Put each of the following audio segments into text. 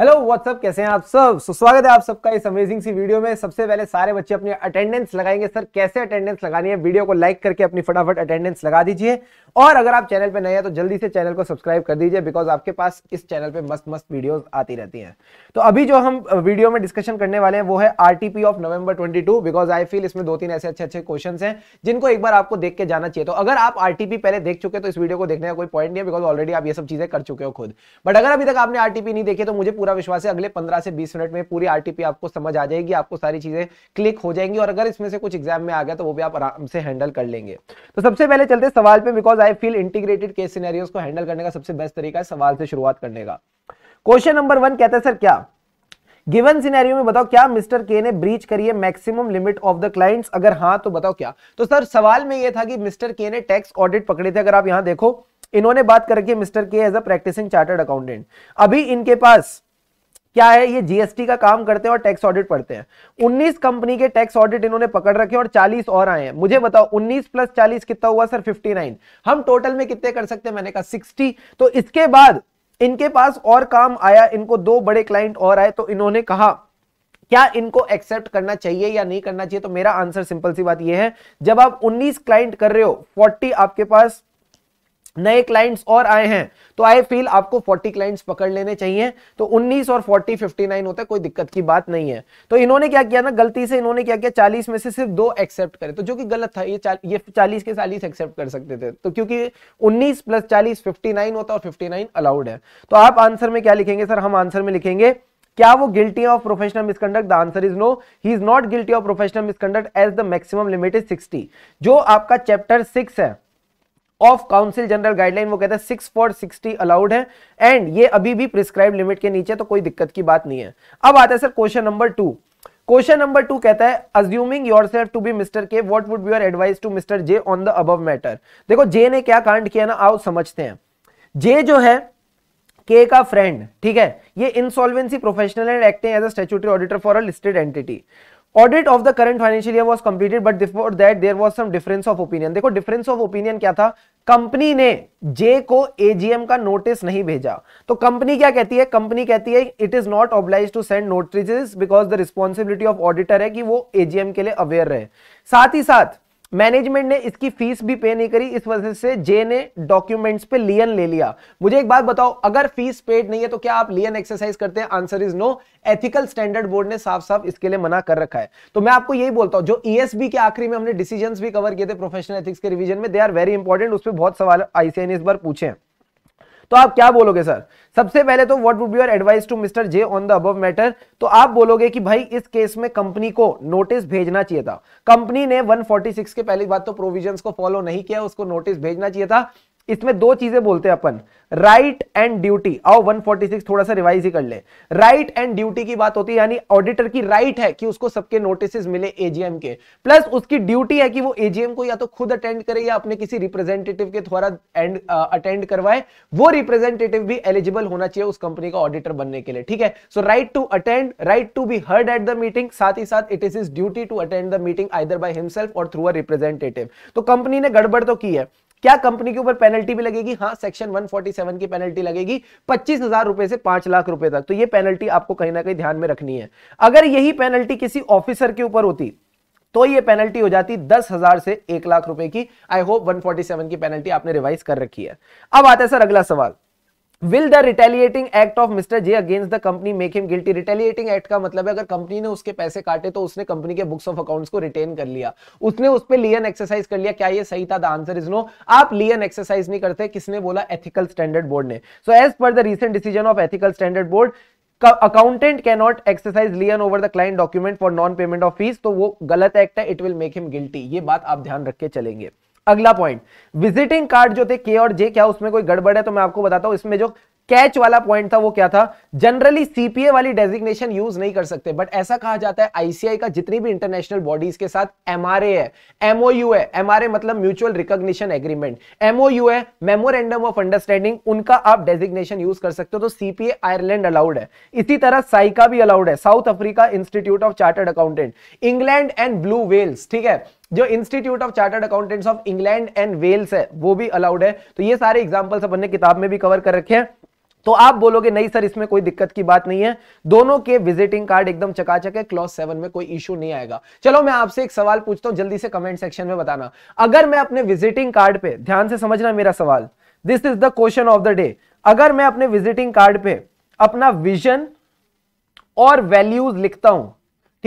Hello what's up कैसे हैं आप सब सुस्वागत स्वागत है आप सबका इस अमेजिंग सी वीडियो में सबसे पहले सारे बच्चे अपनी अटेंडेंस लगाएंगे सर कैसे अटेंडेंस लगानी है वीडियो को लाइक करके अपनी फटाफट अटेंडेंस लगा दीजिए और अगर आप चैनल पे नए हैं तो जल्दी से चैनल को सब्सक्राइब कर दीजिए बिकॉज आपके पास इस चैनल पर मस्त मस्त वीडियो आती रहती है तो अभी जो हम वीडियो में डिस्कशन करने वाले हैं वो है RTP of November twenty because I feel इसमें दो तीन ऐसे अच्छे अच्छे क्वेश्चन हैं जिनको एक बार आपको देख के जाना चाहिए तो अगर आप आरटीपी पहले देख चुके तो इस वीडियो को देखने का कोई पॉइंट नहीं है बिकॉज ऑलरेडी आप ये सब चीजें कर चुके हो खुद बट अगर अभी तक आपने आर नहीं देखे तो मुझे पूरा विश्वास है अगले पंद्रह से बीस मिनट में पूरी आरटीपी आपको समझ आ जाएगी आपको सारी चीजें क्लिक हो जाएंगी और अगर इसमें से कुछ एग्जाम में आ गया तो वो भी आप आराम से हैंडल कर लेंगे तो सबसे पहले चलते सवाल पे because I feel integrated case scenarios को हैंडल करने का सबसे बेस्ट तरीका है सवाल से शुरुआत करने का क्वेश्चन नंबर वन कहते हैं सर क्या गिवन सिनेरियो में बताओ क्या मिस्टर के ने ब्रीच करी है maximum limit of the clients अगर हाँ तो बताओ क्या तो सर सवाल में ये था कि मिस्टर के ने टैक्स ऑडिट पकड़े थे अगर आप यहां देखो इन्होंने बात करके mister K as a practicing chartered accountant अभी इनके पास क्या है ये जीएसटी का काम करते हैं और टैक्स ऑडिट पढ़ते हैं 19 कंपनी के टैक्स ऑडिट इन्होंने पकड़ रखे और 40 और आए हैं मुझे बताओ 19 प्लस 40 कितना हुआ सर 59 हम टोटल में कितने कर सकते हैं मैंने कहा 60 तो इसके बाद इनके पास और काम आया इनको दो बड़े क्लाइंट और आए तो इन्होंने कहा क्या इनको एक्सेप्ट करना चाहिए या नहीं करना चाहिए तो मेरा आंसर सिंपल सी बात यह है जब आप 19 क्लाइंट कर रहे हो 40 आपके पास नए क्लाइंट्स और आए हैं तो आई फील आपको 40 क्लाइंट्स पकड़ लेने चाहिए तो 19 और 40 59 होता है कोई दिक्कत की बात नहीं है तो इन्होंने क्या किया ना गलती से इन्होंने क्या किया 40 में से सिर्फ दो एक्सेप्ट करे तो जो कि गलत था ये ये 40 के 40 एक्सेप्ट कर सकते थे तो क्योंकि 19 प्लस चालीस फिफ्टी होता और फिफ्टी अलाउड है तो आप आंसर में क्या लिखेंगे सर हम आंसर में लिखेंगे क्या वो guilty of professional misconduct the answer is no he is not guilty of professional misconduct as the maximum limit is 60 जो आपका चैप्टर सिक्स है ऑफ काउंसिल जनरल गाइडलाइन वो कहता है सिक्स फॉर सिक्सटी अलाउड है एंड ये अभी भी प्रिस्क्राइब लिमिट के नीचे तो कोई दिक्कत की बात नहीं है अब आता है sir question number two question number two कहता है assuming yourself to be mister K what would be your advice to mister J on the above matter देखो जे ने क्या कांड किया ना आओ समझते हैं जे जो है के का फ्रेंड ठीक है ये insolvency professional and acting as a statutory auditor for a listed entity audit of the current financial year was completed but before that there was some difference of opinion देखो डिफरेंस ऑफ ओपिनियन क्या था company ने जे को AGM का notice नहीं भेजा तो company क्या कहती है कंपनी कहती है it is not obliged to send notice because the responsibility of auditor है कि वो एजीएम के लिए अवेयर रहे साथ ही साथ मैनेजमेंट ने इसकी फीस भी पे नहीं करी इस वजह से जे ने डॉक्यूमेंट्स पे लियन ले लिया मुझे एक बात बताओ अगर फीस पेड नहीं है तो क्या आप लियन एक्सरसाइज करते हैं answer is no ethical standard board ने साफ साफ इसके लिए मना कर रखा है तो मैं आपको यही बोलता हूं जो ईएसबी e के आखिरी में हमने डिसीजन भी कवर किए थे प्रोफेशनल एथिक्स के रिविजन में दे आर वेरी इंपॉर्टेंट उस पर बहुत सवाल आईसीआई ने इस बार पूछे हैं तो आप क्या बोलोगे सर सबसे पहले तो what would be your advice to mister J on the above matter तो आप बोलोगे कि भाई इस केस में कंपनी को नोटिस भेजना चाहिए था कंपनी ने 146 के पहली बात तो प्रोविजंस को फॉलो नहीं किया उसको नोटिस भेजना चाहिए था इसमें दो चीजें बोलते हैं अपन राइट एंड ड्यूटी आओ 146 थोड़ा सा रिवाइज ही कर ले राइट एंड ड्यूटी की बात होती है यानी ऑडिटर की राइट right है कि उसको सबके नोटिस मिले एजीएम के प्लस उसकी ड्यूटी है कि वो एजीएम को या तो खुद अटेंड करे या अपने किसी रिप्रेजेंटेटिव के द्वारा एंड अटेंड करवाए वो रिप्रेजेंटेटिव भी एलिजिबल होना चाहिए उस कंपनी का ऑडिटर बनने के लिए ठीक है so right to attend right to be heard at the meeting साथ ही साथ it is is duty to attend the meeting either by himself और थ्रू अ रिप्रेजेंटेटिव तो कंपनी ने गड़बड़ तो की है क्या कंपनी के ऊपर पेनल्टी भी लगेगी हाँ सेक्शन 147 की पेनल्टी लगेगी पच्चीस हजार रुपए से पांच लाख रुपए तक तो ये पेनल्टी आपको कहीं ना कहीं ध्यान में रखनी है अगर यही पेनल्टी किसी ऑफिसर के ऊपर होती तो ये पेनल्टी हो जाती दस हजार से एक लाख रुपए की आई होप 147 की पेनल्टी आपने रिवाइज कर रखी है अब आता है सर अगला सवाल will the retaliating act of mister J against the company make him guilty retaliating act का मतलब है अगर कंपनी ने उसके पैसे काटे तो उसने कंपनी के बुक्स ऑफ अकाउंट्स को रिटेन कर लिया उसने उस पर लियन एक्सरसाइज कर लिया क्या ये सही था द आंसर इज नो आप लियन एक्सरसाइज नहीं करते किसने बोला एथिकल स्टैंडर्ड बोर्ड ने so as per the recent decision of ethical standard board accountant cannot exercise lien over the client document for non payment of fees तो वो गलत act है it will make him guilty ये बात आप ध्यान रख के चलेंगे अगला पॉइंट विजिटिंग कार्ड जो थे के और जे क्या उसमें कोई गड़बड़ है तो मैं आपको बताता हूं इसमें जो कैच वाला पॉइंट था वो क्या था जनरली सीपीए वाली डेजिग्नेशन यूज नहीं कर सकते बट ऐसा कहा जाता है आईसीआई का जितनी भी इंटरनेशनल बॉडीज के साथ एमआरए है एमओयू है एमआरए मतलब म्यूचुअल रिकॉग्निशन एग्रीमेंट एमओयू है मेमोरेंडम ऑफ अंडरस्टैंडिंग उनका आप डेजिग्नेशन यूज कर सकते हो तो सीपीए आयरलैंड अलाउड है इसी तरह साइका भी अलाउड है South Africa institute of chartered accountant England and blue Wales ठीक है जो institute of chartered accountants of England and Wales है वो भी अलाउड है तो ये सारे एग्जाम्पल्स अपन ने किताब में भी कवर कर रखे हैं तो आप बोलोगे नहीं सर इसमें कोई दिक्कत की बात नहीं है दोनों के विजिटिंग कार्ड एकदम चकाचक है क्लॉज सेवन में कोई इश्यू नहीं आएगा चलो मैं आपसे एक सवाल पूछता हूं जल्दी से कमेंट सेक्शन में बताना अगर मैं अपने विजिटिंग कार्ड पे ध्यान से समझना मेरा सवाल this is the question of the day अगर मैं अपने विजिटिंग कार्ड पे अपना विजन और वैल्यूज लिखता हूं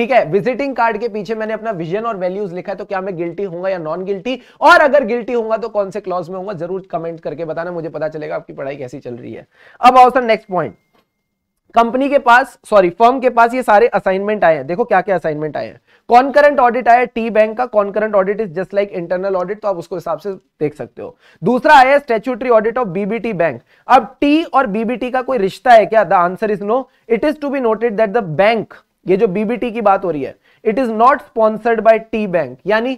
ठीक है विजिटिंग कार्ड के पीछे मैंने अपना विजन और वैल्यूज लिखा है तो क्या मैं गिल्टी हूँ या नॉन गिल्टी और अगर गिल्टी होगा तो कौन से क्लॉज में होगा जरूर कमेंट करके बताना मुझे पता चलेगा आपकी पढ़ाई कैसी चल रही है अब आओ सर नेक्स्ट पॉइंट कंपनी के पास सॉरी फर्म के पास ये सारे असाइनमेंट आए हैं देखो क्या क्या असाइनमेंट आए हैं कॉन्करेंट ऑडिट आया टी बैंक का concurrent audit is just like internal audit तो आप उसको हिसाब से देख सकते हो दूसरा आया statutory audit of BBT bank अब टी और बीबीटी का कोई रिश्ता है क्या the answer is no it is to be noted that the bank ये जो बीबीटी की बात हो रही है it is not sponsored by T bank यानी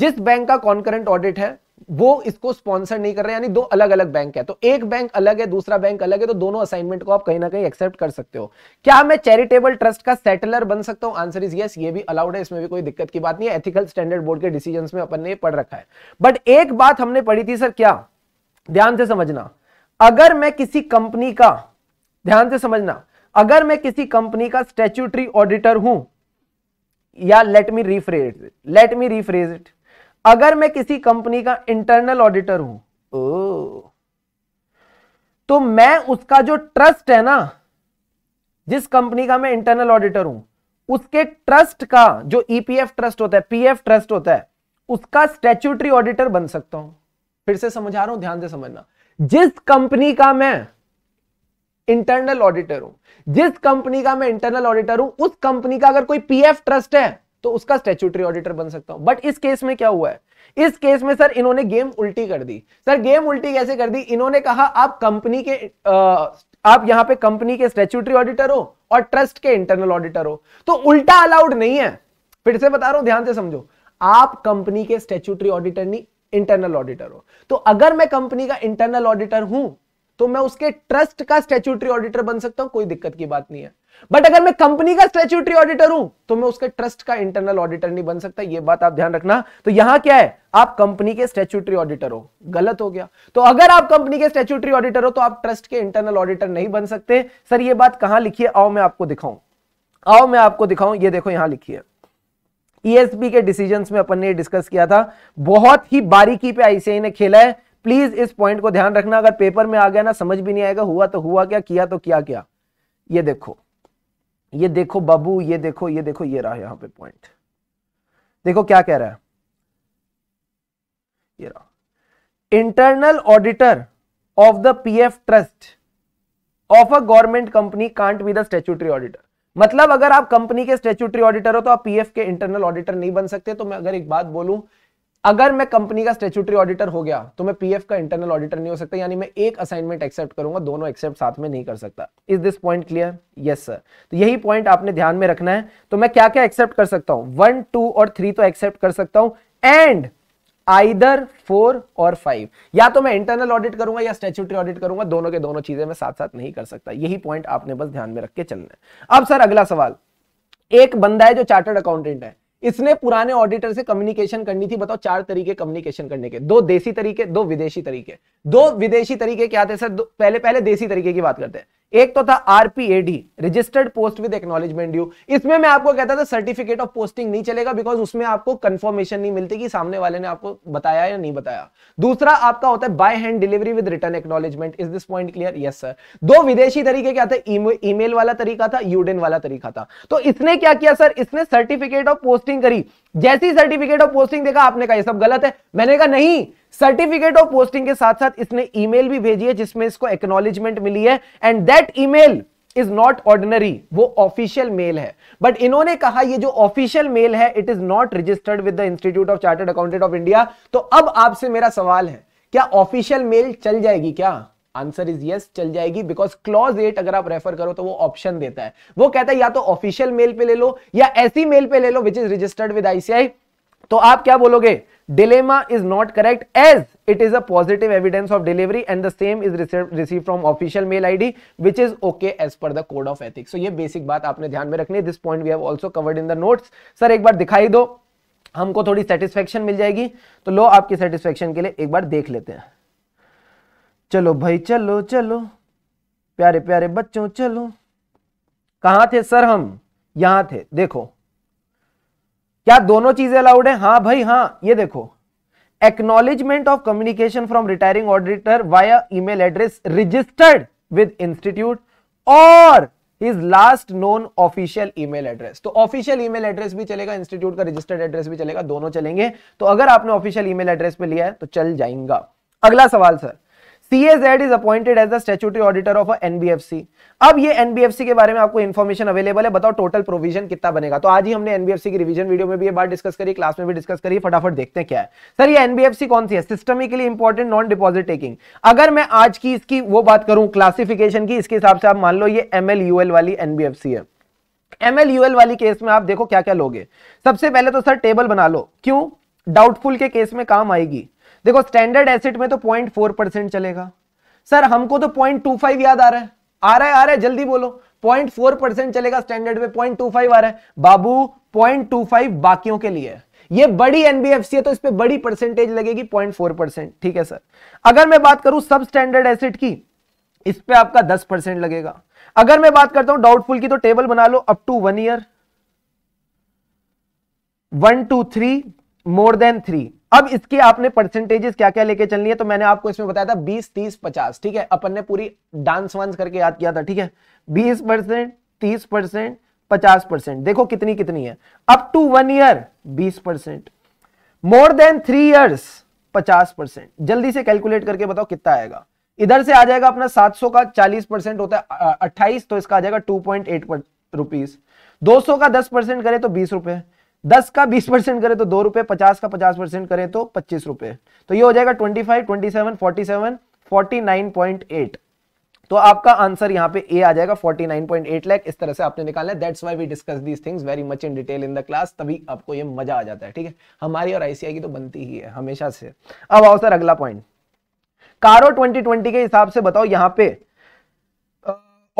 जिस बैंक का कॉन्करेंट ऑडिट है वो इसको स्पॉन्सर नहीं कर रहे यानी दो अलग अलग बैंक है तो एक बैंक अलग है दूसरा बैंक अलग है तो दोनों असाइनमेंट को आप कहीं ना कहीं एक्सेप्ट कर सकते हो क्या मैं चैरिटेबल ट्रस्ट का सेटलर बन सकता हूं आंसर इज यस ये भी अलाउड है इसमें भी कोई दिक्कत की बात नहीं है एथिकल स्टैंडर्ड बोर्ड के डिसीजन में अपन ने पढ़ रखा है बट एक बात हमने पढ़ी थी सर क्या ध्यान से समझना अगर मैं किसी कंपनी का ध्यान से समझना अगर मैं किसी कंपनी का स्टेच्यूटरी ऑडिटर हूं या let me rephrase let me rephrase it अगर मैं किसी कंपनी का इंटरनल ऑडिटर हूं ओ, तो मैं उसका जो ट्रस्ट है ना जिस कंपनी का मैं इंटरनल ऑडिटर हूं उसके ट्रस्ट का जो ईपीएफ e ट्रस्ट होता है पीएफ ट्रस्ट होता है उसका स्टेच्यूटरी ऑडिटर बन सकता हूं फिर से समझा रहा हूं ध्यान से समझना जिस कंपनी का मैं इंटरनल ऑडिटर हूं जिस कंपनी का मैं इंटरनल ऑडिटर हूं उस कंपनी का अगर कोई पीएफ ट्रस्ट है तो उसका स्टेचुटरी ऑडिटर बन सकता हूं बट इस केस में क्या हुआ है इस केस में सर इन्होंने गेम उल्टी कर दी सर गेम उल्टी कैसे कर दी इन्होंने कहा आप कंपनी के आ, आप यहां पे कंपनी के स्टेचुटरी ऑडिटर हो और ट्रस्ट के इंटरनल ऑडिटर हो तो उल्टा अलाउड नहीं है फिर से बता रहा हूं ध्यान से समझो आप कंपनी के स्टेचुटरी ऑडिटर नहीं इंटरनल ऑडिटर हो तो अगर मैं कंपनी का इंटरनल ऑडिटर हूं तो मैं उसके ट्रस्ट का स्टेचुटरी ऑडिटर बन सकता हूं कोई दिक्कत की बात नहीं है बट अगर मैं कंपनी का स्टेचुटरी ऑडिटर हूं तो मैं उसके ट्रस्ट का इंटरनल ऑडिटर नहीं बन सकता यह बात आप ध्यान रखना तो यहां क्या है आप कंपनी के स्टेचुटरी ऑडिटर हो गलत हो गया तो अगर आप कंपनी के स्टेचुटरी ऑडिटर हो तो आप ट्रस्ट के इंटरनल ऑडिटर नहीं बन सकते सर यह बात कहां लिखी है आओ मैं आपको दिखाऊं आओ मैं आपको दिखाऊं ये देखो यहां लिखी है ईएसबी e के डिसीजंस में अपन ने डिस्कस किया था बहुत ही बारीकी पे आईसीआई ने खेला है प्लीज इस पॉइंट को ध्यान रखना अगर पेपर में आ गया ना समझ भी नहीं आएगा हुआ तो हुआ क्या किया तो किया क्या ये देखो ये देखो बाबू ये देखो ये देखो ये रहा यहां पे पॉइंट देखो क्या कह रहा है ये रहा internal auditor of the PF trust of a government company can't be the statutory auditor मतलब अगर आप कंपनी के स्टेचुटरी ऑडिटर हो तो आप पीएफ के इंटरनल ऑडिटर नहीं बन सकते तो मैं अगर एक बात बोलूं अगर मैं कंपनी का स्टेचुटरी ऑडिटर हो गया तो मैं पीएफ का इंटरनल ऑडिटर नहीं हो सकता यानी मैं एक असाइनमेंट एक्सेप्ट करूंगा दोनों एक्सेप्ट साथ में नहीं कर सकता is this point clear yes sir तो यही पॉइंट आपने ध्यान में रखना है तो मैं क्या क्या एक्सेप्ट कर सकता हूं वन टू और थ्री तो एक्सेप्ट कर सकता हूं एंड आइदर फोर और फाइव या तो मैं इंटरनल ऑडिट करूंगा या स्टेचुटरी ऑडिट करूंगा दोनों के दोनों चीजें मैं साथ साथ नहीं कर सकता यही पॉइंट आपने बस ध्यान में रख के चलना है अब सर अगला सवाल एक बंदा है जो चार्टर्ड अकाउंटेंट है इसने पुराने ऑडिटर से कम्युनिकेशन करनी थी बताओ चार तरीके कम्युनिकेशन करने के दो देसी तरीके दो विदेशी तरीके दो विदेशी तरीके क्या थे सर पहले पहले देसी तरीके की बात करते हैं एक तो था RPAD registered post with acknowledgement due इसमें मैं आपको कहता था सर्टिफिकेट ऑफ पोस्टिंग नहीं चलेगा बिकॉज उसमें आपको कंफर्मेशन नहीं मिलती कि सामने वाले ने आपको बताया या नहीं बताया दूसरा आपका होता है by hand delivery with return acknowledgement is this point clear yes sir दो विदेशी तरीके क्या थे ई मेल वाला तरीका था यूडेन वाला तरीका था तो इसने क्या किया सर इसने सर्टिफिकेट ऑफ पोस्टिंग करी जैसी सर्टिफिकेट ऑफ पोस्टिंग देखा आपने कहा यह सब गलत है मैंने कहा नहीं सर्टिफिकेट ऑफ पोस्टिंग के साथ साथ इसने ईमेल भी भेजी है जिसमें इसको एक्नोलेजमेंट मिली है and that email is not ordinary वो ऑफिशियल मेल है बट इन्होंने कहा ये जो ऑफिशियल मेल है it is not registered with the institute of chartered accountant of India तो अब आपसे मेरा सवाल है क्या ऑफिशियल मेल चल जाएगी क्या आंसर इज यस चल जाएगी बिकॉज क्लॉज एट अगर आप रेफर करो तो वो ऑप्शन देता है वो कहता है या तो ऑफिशियल मेल पे ले लो या ऐसी मेल पे ले लो which is registered with ICI तो आप क्या बोलोगे dilemma is not correct as it is a positive evidence of delivery and the same is received from official mail id which is okay as per the code of ethics so ye basic baat aapne dhyan mein rakhni hai this point we have also covered in the notes sir ek baar dikhai do हमको थोड़ी satisfaction मिल जाएगी तो लो आपकी satisfaction के लिए एक बार देख लेते हैं चलो भाई चलो चलो प्यारे प्यारे बच्चों चलो कहाँ थे सर हम यहाँ थे देखो क्या दोनों चीजें अलाउड है हाँ भाई हाँ ये देखो acknowledgement of communication from retiring auditor via email address registered with institute और his last known official email address तो ऑफिशियल ईमेल एड्रेस भी चलेगा इंस्टीट्यूट का रजिस्टर्ड एड्रेस भी चलेगा दोनों चलेंगे तो अगर आपने ऑफिशियल ईमेल एड्रेस पे लिया है तो चल जाएगा अगला सवाल sir CAZ is appointed as the statutory auditor of a NBFC. अब ये NBFC के बारे में आपको इन्फॉर्मेशन अवेलेबल है बताओ टोटल प्रोविजन कितना बनेगा तो आज ही हमने NBFC की रिवीजन वीडियो में भी ये बात डिस्कस करी क्लास में भी डिस्कस करी फटाफट देखते हैं क्या है सर ये NBFC कौन सी है systemically important non deposit taking अगर मैं आज की इसकी वो बात करूं क्लासिफिकेशन की इसके हिसाब से आप मान लो ये ML वाली NBFC है ML वाली केस में आप देखो क्या क्या लोगे सबसे पहले तो सर टेबल बना लो क्यों डाउटफुल के केस में काम आएगी देखो स्टैंडर्ड एसेट में तो पॉइंट फोर परसेंट चलेगा सर हमको तो पॉइंट टू फाइव याद आ रहा है आ रहा है आ रहा है जल्दी बोलो पॉइंट फोर परसेंट चलेगा स्टैंडर्ड में पॉइंट टू फाइव आ रहा है बाबू पॉइंट टू फाइव बाकियों के लिए ये बड़ी एनबीएफसी है तो इस पर बड़ी परसेंटेज लगेगी पॉइंट फोर परसेंट ठीक है सर अगर मैं बात करूं सब स्टैंडर्ड एसेट की इस पर आपका दस परसेंट लगेगा अगर मैं बात करता हूं डाउटफुल की तो टेबल बना लो up to one year one two three more than three अब इसके आपने परसेंटेजेस क्या क्या लेके चलनी है तो मैंने आपको इसमें बताया था बीस तीस पचास ठीक है अपन ने पूरी डांस वांस करके याद किया था ठीक है बीस परसेंट तीस परसेंट पचास परसेंट देखो कितनी कितनी है अप टू वन ईयर बीस percent more than three years पचास परसेंट जल्दी से कैलकुलेट करके बताओ कितना आएगा इधर से आ जाएगा अपना सौ का चालीस परसेंट होता है अट्ठाईस तो इसका आ जाएगा टू पॉइंट रुपीज दो का दस परसेंट करे तो बीस रुपए दस का बीस परसेंट करें तो दो रुपए पचास का पचास परसेंट करें तो पच्चीस रुपए तो ये हो जाएगा twenty five twenty seven forty seven forty nine point eight तो आपका आंसर यहां पे ए आ जाएगा 49.8 लाख इस तरह से आपने निकालना है that's why we discuss these things very much in detail in the class तभी आपको ये मजा आ जाता है ठीक है हमारी और आईसीआई की तो बनती ही है हमेशा से अब आओ सर अगला पॉइंट कारो 2020 के हिसाब से बताओ यहां पे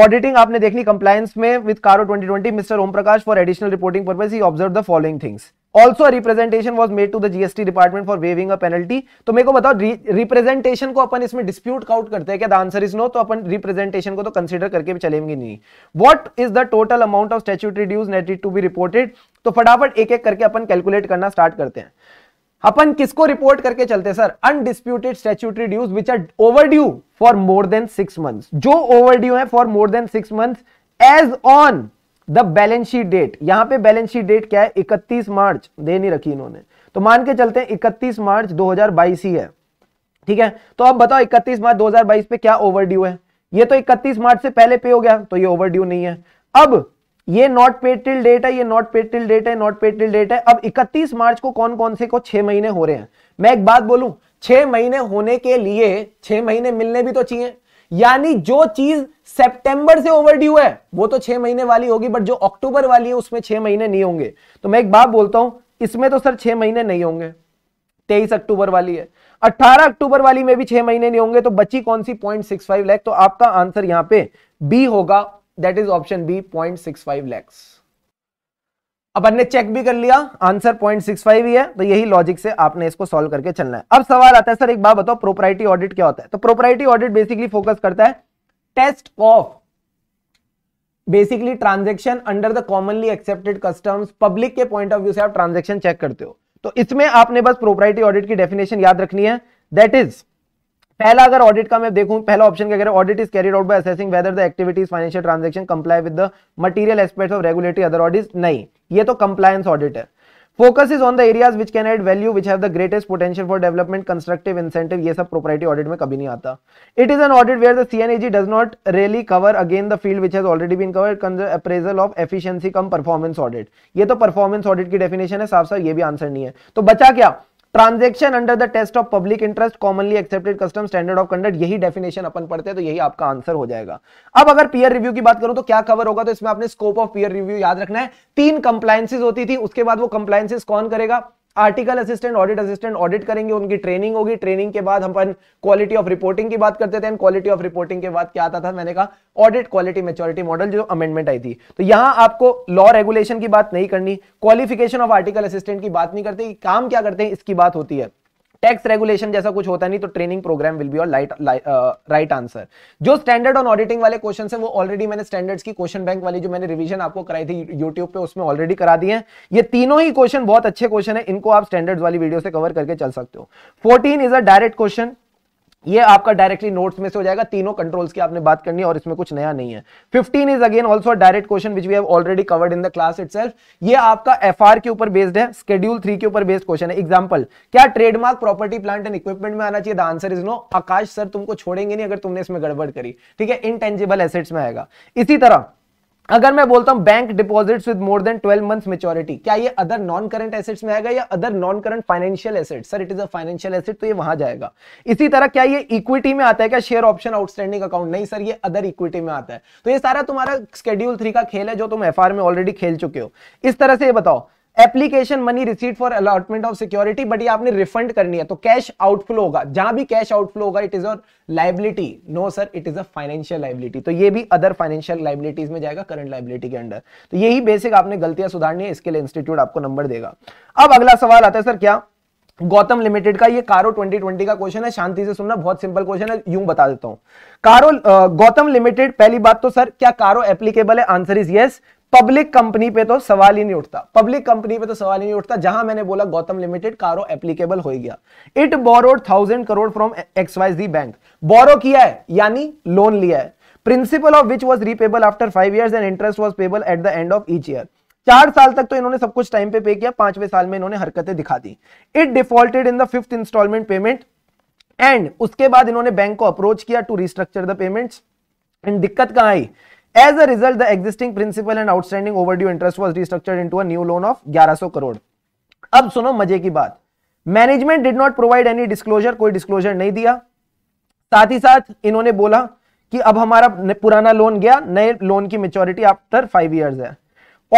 ऑडिटिंग आपने देखनी कंप्लायंस में with CARO 2020 mister Om Prakash for additional reporting purpose he observe the following things also representation was made to the GST department for waiving a penalty तो मेरे को बताओ रिप्रेजेंटेशन को अपन इसमें डिस्प्यूट काउट करते हैं क्या द आंसर इज नो तो अपन रिप्रेजेंटेशन को तो कंसिडर करके भी चलेंगे नहीं what is the total amount of statute reduce net to be reported तो फटाफट एक एक करके अपन कैलकुलेट करना स्टार्ट करते हैं अपन किसको रिपोर्ट करके चलते sir undisputed statutory dues which are overdue for more than six month जो ओवर ड्यू है for more than six month as on the balance sheet date यहां पे बैलेंस शीट डेट क्या है 31 मार्च दे नहीं रखी इन्होंने तो मान के चलते हैं 31 मार्च 2022 ही है ठीक है तो अब बताओ 31 मार्च 2022 पे क्या ओवरड्यू है ये तो 31 मार्च से पहले पे हो गया तो ये ड्यू नहीं है अब ये नॉट पेटिल डेट है ये नॉट पेटिल डेट है नॉट पेटिल डेट है अब 31 मार्च को कौन कौन से को छह महीने हो रहे हैं मैं एक बात बोलूं छह महीने होने के लिए छह महीने मिलने भी तो चाहिए यानी जो चीज सितंबर से ओवरड्यू है वो तो छह महीने वाली होगी बट जो अक्टूबर वाली है उसमें छह महीने नहीं होंगे तो मैं एक बात बोलता हूं इसमें तो सर छह महीने नहीं होंगे तेईस अक्टूबर वाली है अट्ठारह अक्टूबर वाली में भी छह महीने नहीं होंगे तो बची कौन सी पॉइंट सिक्स तो आपका आंसर यहां पे बी होगा that is option B point six five lakhs अब अपने चेक भी कर लिया आंसर फाइव ही है तो यही लॉजिक से आपने इसको सॉल्व करके चलना है अब सवाल आता है सर एक बात बताओ प्रोपराइटी ऑडिट क्या होता है तो प्रोपराइटी ऑडिट बेसिकली फोकस करता है test of basically transaction under the commonly accepted customs public के पॉइंट ऑफ व्यू से आप ट्रांजेक्शन चेक करते हो तो इसमें आपने बस प्रोपराइटी ऑडिट की डेफिनेशन याद रखनी है दैट इज पहला अगर ऑडिट का मैं देखूं पहला ऑप्शन क्या कह audit is carried out by assessing whether the activities financial transaction comply with the material aspects of regulatory other audit नहीं ये तो कंप्लायंस ऑडिट है focus is on the areas which can add value which have the greatest potential for development constructive incentive ये सब property audit में कभी नहीं आता it is an audit where the C and AG does not really cover again the field which has already been covered appraisal of efficiency cum performance audit ये तो performance audit की definition है साफ साफ ये भी आंसर नहीं है तो बचा क्या transaction under the test of public interest commonly accepted custom standard of conduct यही डेफिनेशन अपन पढ़ते हैं तो यही आपका आंसर हो जाएगा अब अगर पीयर रिव्यू की बात करूं तो क्या कवर होगा तो इसमें आपने स्कोप ऑफ पीयर रिव्यू याद रखना है तीन कंप्लायसेज होती थी उसके बाद वो कंप्लायसेज कौन करेगा article assistant audit assistant audit करेंगे उनकी ट्रेनिंग होगी ट्रेनिंग के बाद हम क्वालिटी ऑफ रिपोर्टिंग की बात करते थे क्वालिटी ऑफ रिपोर्टिंग के बाद क्या आता था मैंने कहा ऑडिट क्वालिटी मेच्योरिटी मॉडल जो अमेंडमेंट आई थी तो यहां आपको लॉ रेगुलेशन की बात नहीं करनी क्वालिफिकेशन ऑफ आर्टिकल असिस्टेंट की बात नहीं करते काम क्या करते हैं इसकी बात होती है टैक्स रेगुलेशन जैसा कुछ होता नहीं तो ट्रेनिंग प्रोग्राम विल बी और लाइट राइट आंसर जो स्टैंडर्ड ऑन ऑडिटिंग वाले क्वेश्चन है वो ऑलरेडी मैंने स्टैंडर्ड्स की क्वेश्चन बैंक वाली जो मैंने रिविजन आपको कराई थी यूट्यूब पे उसमें ऑलरेडी करा दी है ये तीनों ही क्वेश्चन बहुत अच्छे क्वेश्चन है इनको आप स्टैंडर्ड्स वाली वीडियो से कवर करके चल सकते हो fourteen is a direct question ये आपका डायरेक्टली नोट्स में से हो जाएगा तीनों कंट्रोल्स की आपने बात करनी है और इसमें कुछ नया नहीं है 15 is again also direct question which we have already covered in the class it ये आपका एफआर के ऊपर बेस्ड है स्केड्यूल थ्री के ऊपर बेस्ड क्वेश्चन है एग्जाम्पल क्या trademark property plant and equipment में आना चाहिए the answer is no Akash sir तुमको छोड़ेंगे नहीं अगर तुमने इसमें गड़बड़ करी ठीक है इनटेंजिबल एसेट्स में आएगा इसी तरह अगर मैं बोलता हूं bank deposits with more than 12 months maturity क्या ये अदर नॉन करंट एसेट्स में आएगा या other non current financial asset sir it is a financial asset तो ये वहां जाएगा इसी तरह क्या ये इक्विटी में आता है क्या शेयर ऑप्शन आउटस्टैंडिंग अकाउंट नहीं सर ये अदर इक्विटी में आता है तो ये सारा तुम्हारा स्केड्यूल थ्री का खेल है जो तुम एफ में ऑलरेडी खेल चुके हो इस तरह से ये बताओ application money receipt for allotment of security but ये आपने रिफंड करनी है तो कैश आउटफ्लो होगा जहां भी कैश आउटफ्लो होगा it is uh liability no sir it is a financial liability तो ये भी अदर फाइनेंशियल लाइबिलिटीज में जाएगा करंट लाइबिलिटी के अंडर तो यही बेसिक आपने गलतियां सुधारनी है इसके लिए इंस्टीट्यूट आपको नंबर देगा अब अगला सवाल आता है सर क्या गौतम लिमिटेड का ये कारो 2020 का क्वेश्चन है शांति से सुनना बहुत सिंपल क्वेश्चन है यूं बता देता हूं कारो गौतम लिमिटेड पहली बात तो सर क्या कारो एप्लीकेबल है answer is yes public company पे तो सवाल ही नहीं उठता पब्लिक कंपनी पे तो सवाल ही नहीं उठता जहां मैंने बोला गौतम लिमिटेड कारो एप्लीकेबल हो गया it borrowed thousand crore from XYZ the bank borrow किया है यानी लोन लिया है principal of which was repayable after five year and interest was payable at the end of each year चार साल तक तो इन्होंने सब कुछ टाइम पे पे किया पांचवें साल में इन्होंने हरकतें दिखा दी it defaulted in the fifth instalment payment and उसके बाद इन्होंने बैंक को अप्रोच किया to restructure the payments and दिक्कत कहां आई as As a result, the existing principal and outstanding overdue interest was restructured into a new loan of 1100 crore अब सुनो मजे की बात management did not provide any disclosure कोई डिस्क्लोजर नहीं दिया साथ ही साथ इन्होंने बोला कि अब हमारा पुराना लोन गया नए लोन की मेच्योरिटी आफ्टर फाइव ईयर्स है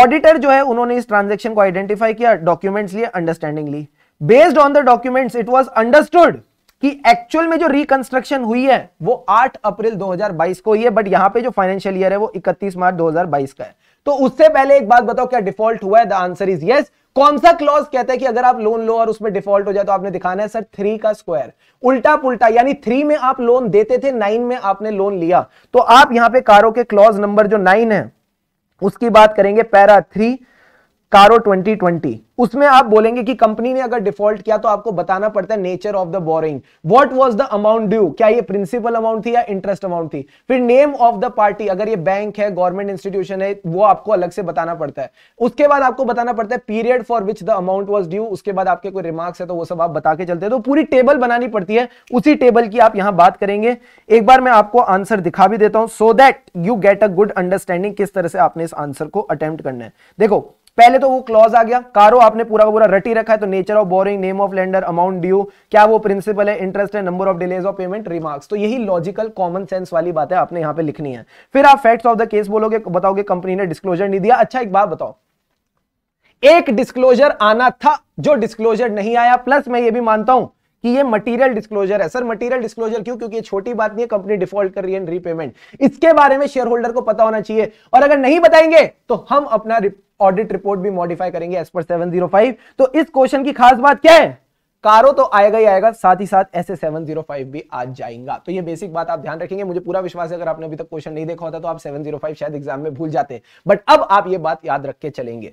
ऑडिटर जो है उन्होंने इस ट्रांजैक्शन को आइडेंटिफाई किया डॉक्यूमेंट्स लिए अंडरस्टैंडिंग ली based on the documents it was understood कि एक्चुअल में जो रिकंस्ट्रक्शन हुई है वो 8 अप्रैल 2022 को हुई है बट यहां पे जो फाइनेंशियल ईयर है वो 31 मार्च 2022 का है तो उससे पहले एक बात बताओ क्या डिफॉल्ट हुआ है द आंसर इज यस कौन सा क्लॉज कहता है कि अगर आप लोन लो और उसमें डिफॉल्ट हो जाए तो आपने दिखाना है सर थ्री का स्क्वायर उल्टा पुल्टा यानी थ्री में आप लोन देते थे नाइन में आपने लोन लिया तो आप यहां पर कारो के क्लॉज नंबर जो नाइन है उसकी बात करेंगे पैरा थ्री कारो 2020 उसमें आप बोलेंगे कि कंपनी ने अगर डिफॉल्ट किया तो आपको बताना पड़ता है nature of the borrowing what was the amount due क्या ये प्रिंसिपल अमाउंट थी या इंटरेस्ट अमाउंट थी फिर नेम ऑफ द पार्टी अगर ये बैंक है गवर्नमेंट इंस्टीट्यूशन है वो आपको अलग से बताना पड़ता है उसके बाद आपको बताना पड़ता है period for which the amount was due उसके बाद आपके कोई रिमार्क्स है तो वो सब आप बता के चलते हैं तो पूरी टेबल बनानी पड़ती है उसी टेबल की आप यहां बात करेंगे एक बार मैं आपको आंसर दिखा भी देता हूं so that you get a good understanding किस तरह से आपने इस आंसर को अटेम्प्ट करना है देखो पहले तो वो क्लॉज आ गया कारो आपने पूरा का पूरा रटी रखा है तो nature of borrowing name of lender amount due क्या वो प्रिंसिपल है इंटरेस्ट है number of delays of payment remarks तो यही लॉजिकल कॉमन सेंस वाली बात है आपने यहां पे लिखनी है फिर आप फैक्ट्स ऑफ द केस बोलोगे बताओगे कंपनी ने डिस्क्लोजर नहीं दिया अच्छा एक बात बताओ एक डिस्क्लोजर आना था जो डिस्क्लोजर नहीं आया प्लस मैं ये भी मानता हूं कि ये मटेरियल डिस्क्लोजर है सर मटेरियल डिस्क्लोजर क्यों क्योंकि ये छोटी बात नहीं है कंपनी डिफॉल्ट कर रही है रीपेमेंट इसके बारे में शेयर होल्डर को पता होना चाहिए और अगर नहीं बताएंगे तो हम अपना ऑडिट रिपोर्ट भी मॉडिफाई करेंगे as per seven zero five तो इस क्वेश्चन की खास बात क्या है कारो तो आएगा ही आएगा साथ ही साथ ऐसे 705 भी आ जाएगा तो ये बेसिक बात आप ध्यान रखेंगे मुझे पूरा विश्वास है अगर आपने अभी तक क्वेश्चन नहीं देखा होता तो आप 705 शायद एग्जाम में भूल जाते बट अब आप ये बात याद रख के चलेंगे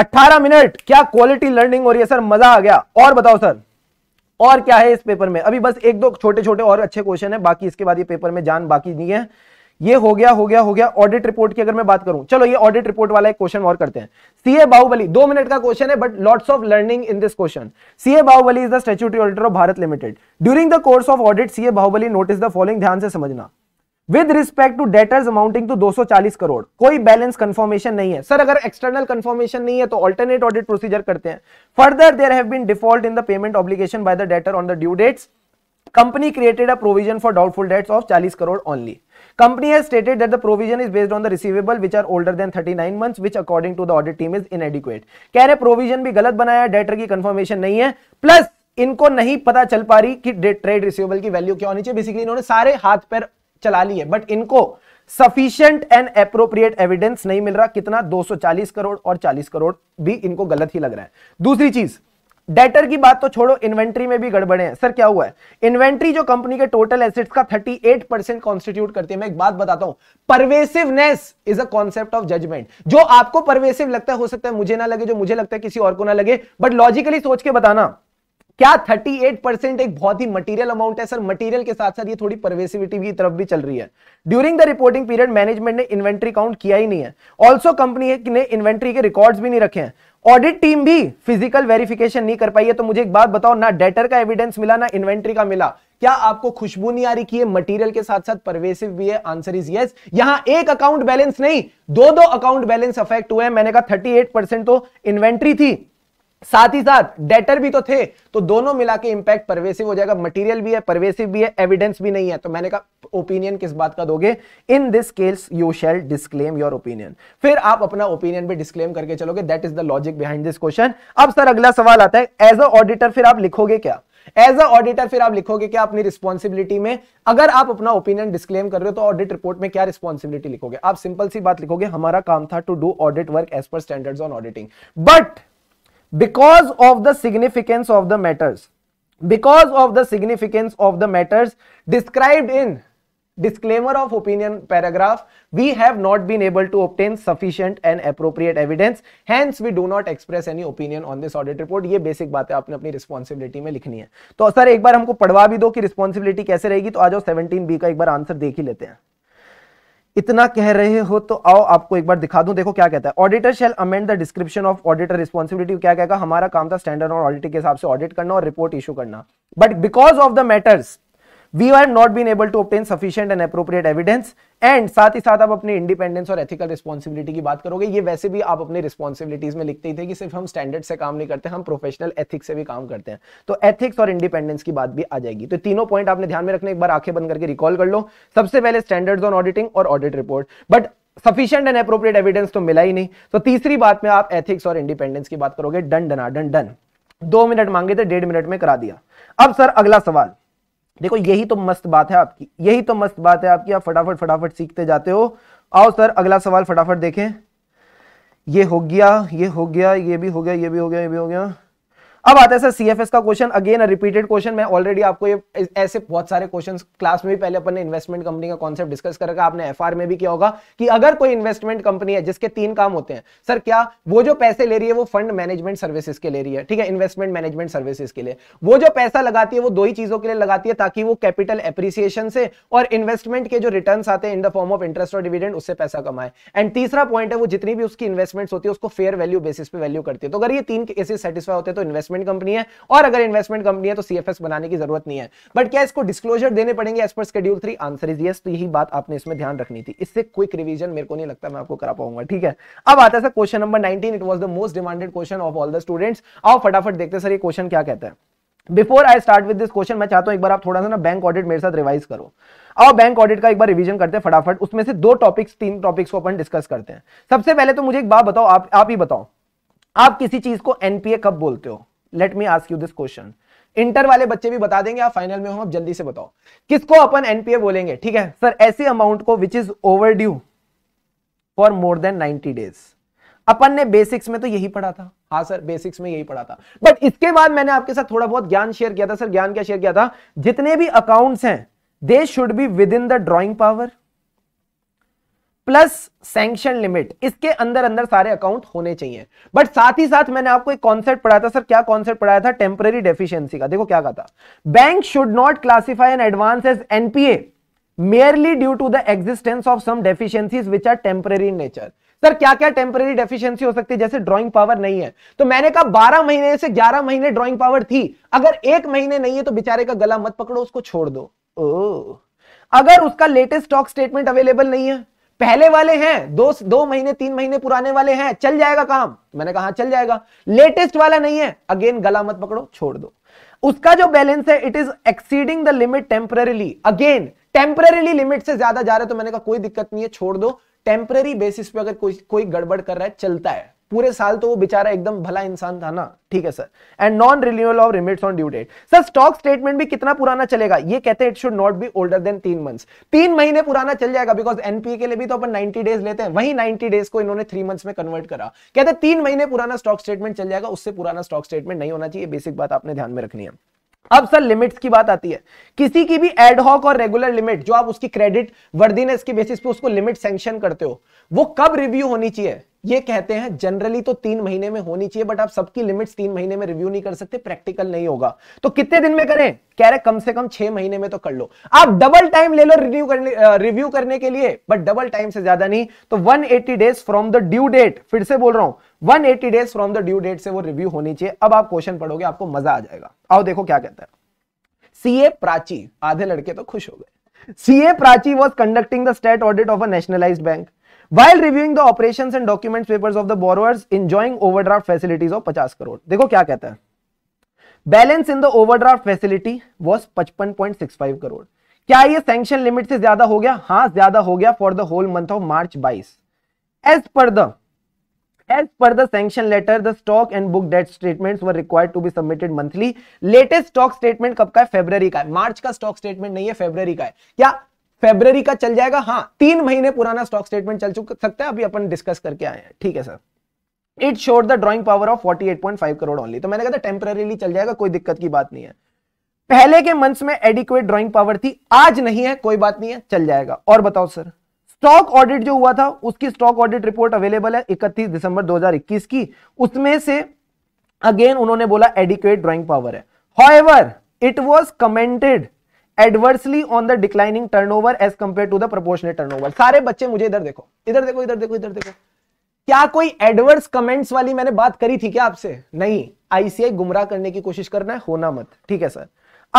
18 मिनट क्या क्वालिटी लर्निंग हो रही है सर मजा आ गया और बताओ सर और क्या है इस पेपर में अभी बस एक दो छोटे छोटे और अच्छे क्वेश्चन है बाकी इसके बाद ये पेपर में जान बाकी नहीं है ये हो गया हो गया हो गया ऑडिट रिपोर्ट की अगर मैं बात करूं चलो ये ऑडिट रिपोर्ट वाला एक क्वेश्चन और करते हैं सीए बाहुबली दो मिनट का क्वेश्चन है but lots of learning in this question CA Bahubali is the statutory auditor of Bharat limited during the course of audit CA Bahubali notice the following ध्यान से समझना with respect to debtors amounting to 240 crore कोई balance confirmation नहीं है sir अगर external confirmation नहीं है तो ऑल्टरनेट ऑडिट प्रोसीजर करते हैं further there have been default in the payment obligation by the debtor on the due dates company created a provision for doubtful debts of 40 crore only Company has stated that the provision is based on the receivable which are older than 39 months which according to the audit team is inadequate. कह रहे provision भी गलत बनाया debtor की confirmation नहीं है plus इनको नहीं पता चल पा रही कि ट्रेड रिसीवेबल की वैल्यू क्या होनी चाहिए बेसिकली इन्होंने सारे हाथ पर चला लिए बट इनको सफिशियंट एंड अप्रोप्रिएट एविडेंस नहीं मिल रहा कितना 240 करोड़ और 40 करोड़ भी इनको गलत ही लग रहा है दूसरी चीज डेटर की बात तो छोड़ो इन्वेंट्री में भी गड़बड़े हैं सर क्या हुआ है इन्वेंट्री जो कंपनी के टोटल एसेट्स का 38 परसेंट कॉन्स्टिट्यूट करती है मैं एक बात बताता हूं pervasiveness is a concept of judgement जो आपको परवेसिव लगता है हो सकता है मुझे ना लगे जो मुझे लगता है किसी और को ना लगे बट लॉजिकली सोच के बताना क्या 38 परसेंट एक बहुत ही मटेरियल अमाउंट है सर मटेरियल के साथ साथ ये थोड़ी परवेसिविटी की तरफ भी चल रही है during the reporting period management ने इन्वेंट्री काउंट किया ही नहीं है ऑल्सो कंपनी ने इन्वेंट्री के रिकॉर्ड्स भी नहीं रखे हैं ऑडिट टीम भी फिजिकल वेरिफिकेशन नहीं कर पाई है तो मुझे एक बात बताओ ना डेटर का एविडेंस मिला ना इन्वेंट्री का मिला क्या आपको खुशबू नहीं आ रही कि ये मटेरियल के साथ साथ परवेसिव भी है आंसर इज यस यहां एक अकाउंट बैलेंस नहीं दो दो अकाउंट बैलेंस अफेक्ट हुए मैंने कहा 38 परसेंट तो इन्वेंट्री थी साथ ही साथ डेटर भी तो थे तो दोनों मिला के इंपैक्ट परवेसिव हो जाएगा मटेरियल भी है परवेसिव भी है एविडेंस भी नहीं है तो मैंने कहा ओपिनियन किस बात का दोगे in this case you shall disclaim your opinion फिर आप अपना ओपिनियन भी डिस्क्लेम करके चलोगे that is the logic behind this question अब सर अगला सवाल आता है एज अ ऑडिटर फिर आप लिखोगे क्या एज अ ऑडिटर फिर आप लिखोगे क्या अपनी रिस्पॉन्सिबिलिटी में अगर आप अपना ओपिनियन डिस्क्लेम कर रहे हो तो ऑडिट रिपोर्ट में क्या रिस्पॉन्सिबिलिटी लिखोगे आप सिंपल सी बात लिखोगे हमारा काम था to do audit work as per standards on auditing but because of the significance of the matters because of the significance of the matters described in disclaimer of opinion paragraph we have not been able to obtain sufficient and appropriate evidence hence we do not express any opinion on this audit report ये basic बात है आपने अपनी responsibility में लिखनी है तो sir एक बार हमको पढ़वा भी दो कि रिस्पॉन्सिबिलिटी कैसे रहेगी तो आ जाओ 17 बी का एक बार आंसर देख ही लेते हैं इतना कह रहे हो तो आओ आपको एक बार दिखा दूं देखो क्या कहता है auditor shall amend the description of auditor responsibility क्या कहेगा हमारा काम था स्टैंडर्ड और ऑडिट के हिसाब से ऑडिट करना और रिपोर्ट इशू करना but because of the matters we are not been able to obtain sufficient and appropriate evidence and साथ ही साथ आप अपने इंडिपेंडेंस और एथिकल रिस्पॉन्सिबिलिटी की बात करोगे ये वैसे भी आप अपने रिस्पॉन्सिबिलिटीज में लिखते ही थे कि सिर्फ हम स्टैंडर्ड से काम नहीं करते हम प्रोफेशनल एथिक्स से भी काम करते हैं तो एथिक्स और इंडिपेंडेंस की बात भी आ जाएगी तो तीनों पॉइंट आपने ध्यान में रखने एक बार आंखें बंद करके रिकॉल कर लो सबसे पहले स्टैंडर्ड ऑन ऑडिटिंग और audit report but sufficient and appropriate evidence तो मिला ही नहीं तो तीसरी बात में आप एथिक्स और इंडिपेंडेंस की बात करोगे डन डना डन डन दो मिनट मांगे थे डेढ़ मिनट में करा दिया अब सर अगला सवाल देखो यही तो मस्त बात है आपकी यही तो मस्त बात है आपकी आप फटाफट फटाफट सीखते जाते हो आओ सर अगला सवाल फटाफट देखें ये हो गया ये हो गया ये भी हो गया ये भी हो गया ये भी हो गया अब आते हैं सर सीएफएस का क्वेश्चन अगेन रिपीटेड क्वेश्चन मैं ऑलरेडी आपको ये ऐसे बहुत सारे क्वेश्चन क्लास में भी पहले अपन ने इन्वेस्टमेंट कंपनी का कॉन्सेप्ट डिस्कस कर रखा आपने एफआर में भी किया होगा कि अगर कोई इन्वेस्टमेंट कंपनी है जिसके तीन काम होते हैं सर क्या वो जो पैसे ले रही है वो फंड मैनेजमेंट सर्विसेज के ले रही है ठीक है इन्वेस्टमेंट मैनेजमेंट सर्विसेज के लिए वो जो पैसा लगाती है वो दो ही चीजों के लिए लगाती है ताकि वो कैपिटल एप्रिसिएशन से और इन्वेस्टमेंट के जो रिटर्न आते हैं in the form of interest और डिविडेंड उससे पैसा कमाए एंड तीसरा पॉइंट है वो जितनी भी उसकी इन्वेस्टमेंट होती है उसको फेयर वैल्यू बेसिस पे वैल्यू करती है तो अगर ये तीन केसेस सेटिस्फाई होते हैं तो इन्वेस्टमेंट इन्वेस्टमेंट कंपनी है और अगर इन्वेस्टमेंट कंपनी है तो सीएफएस बनाने की जरूरत नहीं है बट क्या इसको डिस्क्लोजर देने पड़ेंगे as per schedule three answer is yes तो यही बात आपने इसमें ध्यान रखनी थी इससे क्विक रिविजन मेरे को नहीं लगता मैं आपको करा पाऊंगा ठीक है अब आता है question number nineteen it was the most demanded question of all the students आओ फटाफट देखते सर ये क्वेश्चन क्या कहता है before I start with this question मैं चाहता हूं एक बार आप थोड़ा सा ना बैंक ऑडिट मेरे साथ रिवाइज करो और बैंक ऑडिट का एक बार रिवीजन करते हैं फटाफट उसमें से दो टॉपिक्स तीन टॉपिक्स को अपन डिस्कस करते हैं सबसे पहले तो मुझे एक बात बताओ आप आप ही बताओ आप किसी चीज को एनपीए कब बोलते हो let me ask you this question inter वाले बच्चे भी बता देंगे आप फाइनल में हो आप जल्दी से बताओ किसको अपन एनपीए बोलेंगे ठीक है सर ऐसी अमाउंट को which is overdue for more than ninety days अपन ने बेसिक्स में तो यही पढ़ा था हाँ सर बेसिक्स में यही पढ़ा था बट इसके बाद मैंने आपके साथ थोड़ा बहुत ज्ञान शेयर किया था सर ज्ञान क्या शेयर किया था जितने भी अकाउंट्स हैं they should be within the drawing power plus sanction limit इसके अंदर अंदर सारे अकाउंट होने चाहिए बट साथ ही साथ मैंने आपको एक कॉन्सेप्ट पढ़ाया था सर क्या कॉन्सेप्ट पढ़ाया था टेम्पररी डेफिशिएंसी का देखो क्या कहा था bank should not classify an advance as NPA merely due to the existence of some deficiencies which are temporary nature sir क्या क्या टेम्पररी डेफिशिएंसी हो सकती है जैसे ड्राइंग पावर नहीं है तो मैंने कहा 12 महीने से 11 महीने ड्राइंग पावर थी अगर एक महीने नहीं है तो बेचारे का गला मत पकड़ो उसको छोड़ दो ओ, अगर उसका लेटेस्ट स्टॉक स्टेटमेंट अवेलेबल नहीं है पहले वाले हैं दो दो महीने तीन महीने पुराने वाले हैं चल जाएगा काम मैंने कहा चल जाएगा लेटेस्ट वाला नहीं है अगेन गला मत पकड़ो छोड़ दो उसका जो बैलेंस है it is exceeding the limit temporarily again temporarily limit से ज्यादा जा रहा है तो मैंने कहा कोई दिक्कत नहीं है छोड़ दो टेम्पररी बेसिस पे अगर कोई कोई गड़बड़ कर रहा है चलता है पूरे साल तो वो बेचारा एकदम भला इंसान था ना ठीक है sir and non renewal of limits on due date sir stock statement भी कितना पुराना चलेगा ये कहते हैं it should not be older than तीन मंथ्स तीन महीने पुराना चल जाएगा बिकॉज एनपीए के लिए भी तो अपन 90 डेज लेते हैं वही 90 डेज को इन्होंने थ्री मंथ्स में कन्वर्ट करा कहते हैं तीन महीने पुराना स्टॉक स्टेटमेंट चल जाएगा उससे पुराना स्टॉक स्टेटमेंट नहीं होना चाहिए बेसिक बात आपने ध्यान में रखनी है अब सर लिमिट्स की बात आती है किसी की भी एडहॉक और रेगुलर लिमिट जो आप उसकी क्रेडिट वर्दीनेस के बेसिस पे उसको लिमिट सेंक्शन करते हो वो कब रिव्यू होनी चाहिए ये कहते हैं जनरली तो तीन महीने में होनी चाहिए बट आप सबकी लिमिट्स तीन महीने में रिव्यू नहीं कर सकते प्रैक्टिकल नहीं होगा तो कितने दिन में करें कह रहे कम से कम छह महीने में तो कर लो आप डबल टाइम ले लो रिव्यू करने रिव्यू करने के लिए बट डबल टाइम से ज्यादा नहीं तो 180 days from the due date फिर से बोल रहा हूं 180 days from the due date से वो रिव्यू होनी चाहिए अब आप क्वेश्चन पढ़ोगे आपको मजा आ जाएगा आओ देखो क्या कहता है सीए प्राची आधे लड़के तो खुश हो गए CA Prachi was conducting the state audit of a nationalised bank while reviewing the operations and documents papers of the borrowers enjoying overdraft facilities of 50 crore देखो क्या कहता है balance in the overdraft facility was 55.65 crore क्या ये sanction limit से ज्यादा हो गया हाँ ज्यादा हो गया for the whole month of March 22 as per the As per the sanction letter, the stock and book debt statements were required to be submitted monthly. Latest stock statement कब का है? February का है. March का stock statement नहीं है, February का है. क्या फेब्रवरी का चल जाएगा हाँ तीन महीने पुराना स्टॉक स्टेटमेंट चल चुका सकता है अभी अपन डिस्कस करके आए हैं ठीक है sir it showed the drawing power of 48.5 crore only तो मैंने कहा था टेम्पररीली चल जाएगा कोई दिक्कत की बात नहीं है पहले के मंथ्स में एडिक्वेट ड्रॉइंग पावर थी आज नहीं है कोई बात नहीं है चल जाएगा और बताओ सर स्टॉक ऑडिट जो हुआ था उसकी स्टॉक ऑडिट रिपोर्ट अवेलेबल है 31 दिसंबर 2021 की उसमें से अगेन उन्होंने बोला एडिक्वेट ड्रॉइंग पावर है however it was commented adversely on the declining turnover as compare to the proportionate turnover सारे बच्चे मुझे इधर देखो इधर देखो इधर देखो इधर देखो क्या कोई एडवर्स कमेंट्स वाली मैंने बात करी थी क्या आपसे नहीं आईसीआई गुमराह करने की कोशिश करना है होना मत ठीक है सर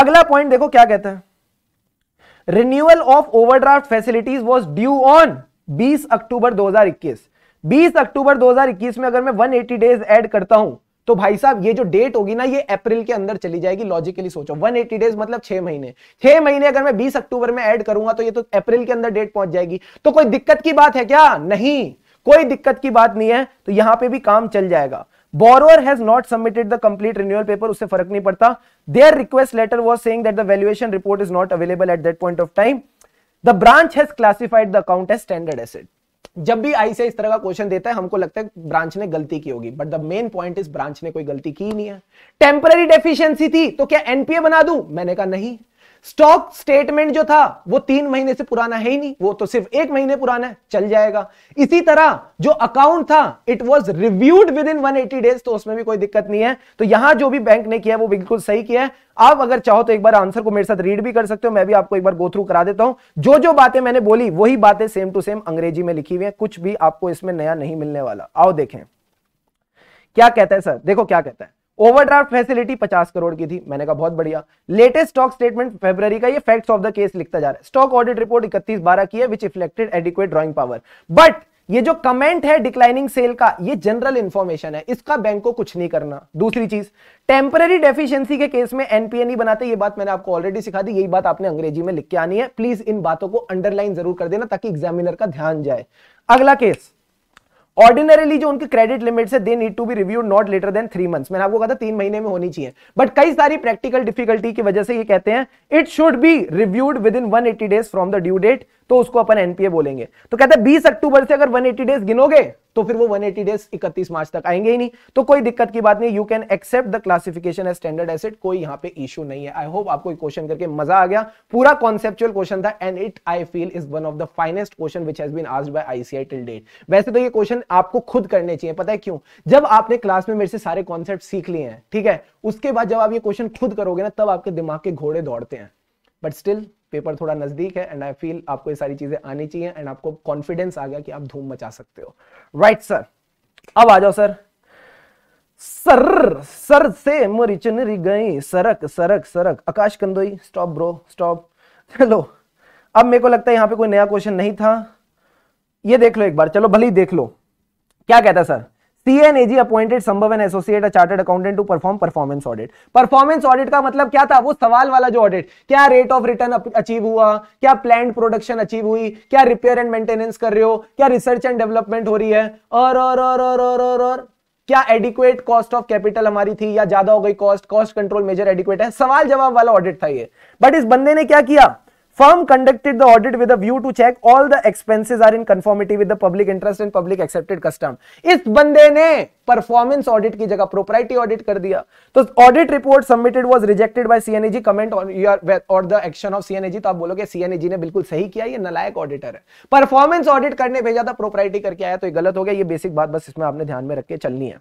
अगला पॉइंट देखो क्या कहता है renewal of overdraft facilities was due on 20 अक्टूबर 2021 20 अक्टूबर 2021 में अगर मैं 180 डेज ऐड करता हूं तो भाई साहब ये जो डेट होगी ना ये अप्रैल के अंदर चली जाएगी लॉजिकली सोचो 180 डेज मतलब छह महीने छह महीने अगर मैं 20 अक्टूबर में ऐड करूंगा तो ये तो अप्रैल के अंदर डेट पहुंच जाएगी तो कोई दिक्कत की बात है क्या नहीं कोई दिक्कत की बात नहीं है तो यहां पे भी काम चल जाएगा borrower has not submitted the complete renewal paper usse farak nahi padta their request letter was saying that the valuation report is not available at that point of time the branch has classified the account as standard asset जब भी आई से इस तरह का question देता है हमको लगता है ब्रांच ने गलती की होगी but the main point is branch ने कोई गलती की नहीं है टेम्पररी डेफिशिएंसी थी तो क्या एनपीए बना दूं मैंने कहा नहीं स्टॉक स्टेटमेंट जो था वो तीन महीने से पुराना है ही नहीं वो तो सिर्फ एक महीने पुराना है चल जाएगा इसी तरह जो अकाउंट था it was reviewed within 180 days तो उसमें भी कोई दिक्कत नहीं है तो यहां जो भी बैंक ने किया है वो बिल्कुल सही किया है आप अगर चाहो तो एक बार आंसर को मेरे साथ रीड भी कर सकते हो मैं भी आपको एक बार गो थ्रू करा देता हूं जो जो बातें मैंने बोली वही बातें सेम टू सेम अंग्रेजी में लिखी हुई है कुछ भी आपको इसमें नया नहीं मिलने वाला आओ देखें क्या कहता है सर देखो क्या कहता है ओवरड्राफ्ट फैसिलिटी 50 करोड़ की थी मैंने कहा बहुत बढ़िया लेटेस्ट स्टॉक स्टेटमेंट फेब्रवरी का ये फैक्ट्स ऑफ द केस लिखता जा रहा है स्टॉक ऑडिट रिपोर्ट इकतीस बारह की है which reflected adequate drawing power but ये जो कमेंट है डिक्लाइनिंग सेल का ये जनरल इंफॉर्मेशन है इसका बैंक को कुछ नहीं करना दूसरी चीज टेम्पररी डेफिशिएंसी के केस में एनपीए नहीं बनाते ये बात मैंने आपको ऑलरेडी सिखा दी यही बात आपने अंग्रेजी में लिख के आनी है प्लीज इन बातों को अंडरलाइन जरूर कर देना ताकि एग्जामिनर का ध्यान जाए अगला केस ऑर्डिनरीली जो उनके क्रेडिट लिमिट है they need to be review not later than three months मैंने आपको कहा था तीन महीने में होनी चाहिए बट कई सारी प्रैक्टिकल डिफिकल्टी की वजह से ये कहते हैं it should be reviewed within one days from the due date तो उसको अपन एनपीए बोलेंगे तो कहते हैं बीस अक्टूबर से अगर 180 डेज गिनोगे तो फिर वो 180 डेज 31 मार्च तक आएंगे ही नहीं तो कोई दिक्कत की बात नहीं you can accept the classification as standard asset कोई यहां पे इशू नहीं है आई होप आपको क्वेश्चन करके मजा आ गया पूरा कॉन्सेप्चुअल क्वेश्चन था and it I feel is one of the finest question which has been asked by ICI till date वैसे तो ये क्वेश्चन आपको खुद करने चाहिए पता है क्यों जब आपने क्लास में मेरे से सारे कॉन्सेप्ट सीख लिए हैं ठीक है उसके बाद जब आप ये क्वेश्चन खुद करोगे ना तब आपके दिमाग के घोड़े दौड़ते हैं बट स्टिल पेपर थोड़ा नजदीक है एंड आई फील आपको ये सारी चीजें आनी चाहिए एंड आपको कॉन्फिडेंस आ गया कि आप धूम मचा सकते हो राइट right, सर अब आ जाओ सर सर सर से चुनरी गई सरक सरक सरक Akash Kandoi stop bro stop चलो अब मेरे को लगता है यहां पे कोई नया क्वेश्चन नहीं था ये देख लो एक बार चलो भले ही देख लो क्या कहता है सर टीएनएजी appointed Sambhav an associate chartered accountant to perform performance audit performance audit का मतलब क्या था वो सवाल वाला जो ऑडिट क्या रेट ऑफ रिटर्न अचीव हुआ क्या प्लान प्रोडक्शन अचीव हुई क्या रिपेयर एंड मेंटेनेंस कर रहे हो क्या रिसर्च एंड डेवलपमेंट हो रही है और और और और और और, और क्या एडिक्वेट कॉस्ट ऑफ कैपिटल हमारी थी या ज्यादा हो गई cost cost control major adequate है सवाल जवाब वाला ऑडिट था ये बट इस बंदे ने क्या किया firm conducted the audit with a view to check all the expenses are in conformity with the public interest and public accepted custom इस बंदे ने परफॉर्मेंस ऑडिट की जगह प्रोपर्टी ऑडिट कर दिया तो audit report submitted was rejected by सीएनएजी comment on your और द एक्शन ऑफ सीएनएजी तो आप बोलोगे सीएनएजी ने बिल्कुल सही किया ये नलायक ऑडिटर है परफॉर्मेंस ऑडिट करने भेजा था प्रोपर्टी करके आया तो ये गलत हो गया ये बेसिक बात बस इसमें आपने ध्यान में रख के चलनी है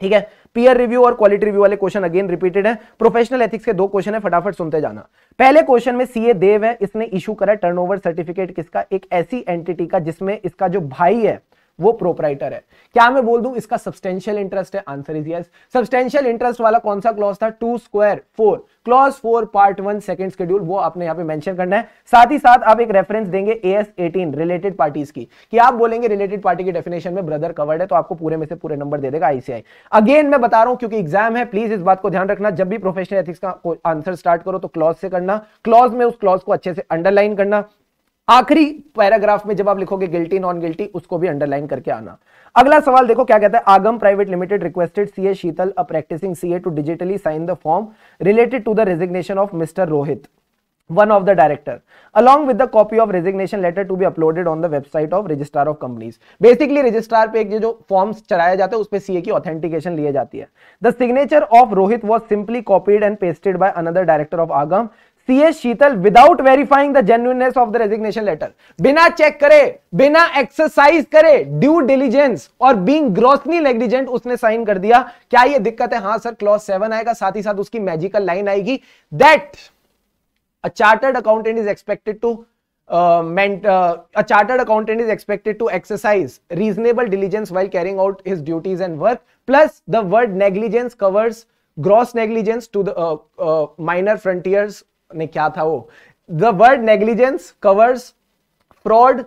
ठीक है पीयर रिव्यू और क्वालिटी रिव्यू वाले क्वेश्चन अगेन रिपीटेड है प्रोफेशनल एथिक्स के दो क्वेश्चन है फटाफट सुनते जाना पहले क्वेश्चन में सीए देव है इसने इशू करा टर्नओवर सर्टिफिकेट किसका एक ऐसी एंटिटी का जिसमें इसका जो भाई है वो प्रोपराइटर है क्या मैं बोल दू इसका सब्सटेंशियल इंटरेस्ट है answer is yes substantial interest वाला कौन सा क्लॉज था two square four clause four part one second schedule वो आपने यहां पे मेंशन करना है साथ ही साथ आप एक रेफरेंस देंगे AS eighteen related parties की कि आप बोलेंगे रिलेटेड पार्टी की डेफिनेशन में ब्रदर कवर्ड है तो आपको पूरे में से पूरे नंबर दे देगा आईसीआई अगेन मैं बता रहा हूं क्योंकि एग्जाम है प्लीज इस बात को ध्यान रखना जब भी प्रोफेशनल एथिक्स का आंसर स्टार्ट करो तो क्लॉज से करना क्लॉज में उस क्लॉज को अच्छे से अंडरलाइन करना आखिरी पैराग्राफ में जब आप लिखोगे गिल्टी नॉन गिल्टी उसको भी अंडरलाइन करके आना अगला सवाल देखो क्या कहता है Agam private limited requested CA Sheetal a practising CA to digitally sign the form related to the resignation of mister Rohit one of the director along with copy of resignation letter to be uploaded on the website of registrar of companies basically registrar पे एक जो form चलाया जाता है उस पर CA की authentication लिया जाती है the signature of Rohit was simply copied and pasted by another director of Agam CS Sheetal without verifying the genuineness of the resignation letter बिना चेक करे बिना एक्सरसाइज करे ड्यू डिलीजेंस और बींग ग्रोसनी नेग्लिजेंट उसने साइन कर दिया क्या ये दिक्कत है हां सर क्लॉज सेवन आएगा साथ ही साथ उसकी मैजिकल लाइन आएगी that chartered accountant is expected to chartered accountant is expected to exercise reasonable diligence while carrying out his duties and work plus the word negligence covers gross negligence to the minor frontiers ने क्या था वो the word negligence covers fraud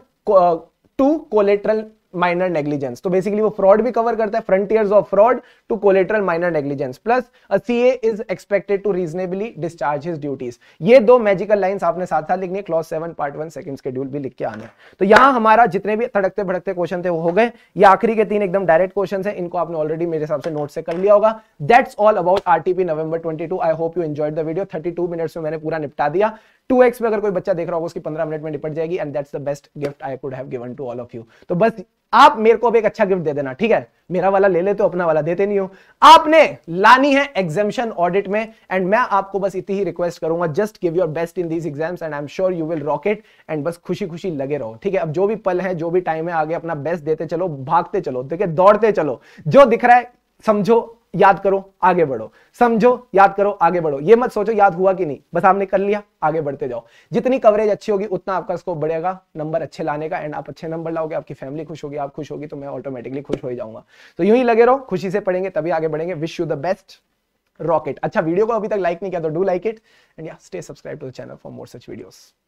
to collateral minor negligence तो basically वो fraud भी cover करता है frontiers of fraud to collateral minor negligence plus a CA is expected to reasonably discharge his duties ये दो मैजिकल लाइंस आपने साथ साथ लिखनी है clause seven part one second schedule भी लिख के आना है तो यहां हमारा जितने भी तड़कते भड़कते क्वेश्चन थे वो हो गए ये आखिरी के तीन एकदम डायरेक्ट क्वेश्चन है इनको आपने ऑलरेडी मेरे हिसाब से नोट से कर लिया होगा that's all about RTP November 22 I hope you enjoyed the video 32 minutes में मैंने पूरा निपटा दिया टू एक्स में अगर कोई बच्चा देख रहा होगा उसकी पंद्रह मिनट में निपट जाएगी and that's the best gift I could have given to all of you तो बस आप मेरे को अब एक अच्छा गिफ्ट दे देना ठीक है मेरा वाला ले ले तो अपना वाला देते नहीं हो आपने लानी है एग्जामिशन ऑडिट में एंड मैं आपको बस इतनी ही रिक्वेस्ट करूंगा just give your best in these exams and I am sure you will rocket and बस खुशी खुशी लगे रहो ठीक है अब जो भी पल है जो भी टाइम है आगे अपना बेस्ट देते चलो भागते चलो ठीक है दौड़ते चलो जो दिख रहा है समझो याद करो आगे बढ़ो समझो याद करो आगे बढ़ो ये मत सोचो याद हुआ कि नहीं बस आपने कर लिया आगे बढ़ते जाओ जितनी कवरेज अच्छी होगी उतना आपका स्कोप बढ़ेगा नंबर अच्छे लाने का एंड आप अच्छे नंबर लाओगे आपकी फैमिली खुश होगी आप खुश होगी तो मैं ऑटोमेटिकली खुश हो जाऊंगा तो यूं ही लगे रहो खुशी से पढ़ेंगे तभी आगे बढ़ेंगे wish you the best rocket अच्छा वीडियो को अभी तक लाइक नहीं किया तो डू लाइक इट एंड या stay subscribe to the channel for more such videos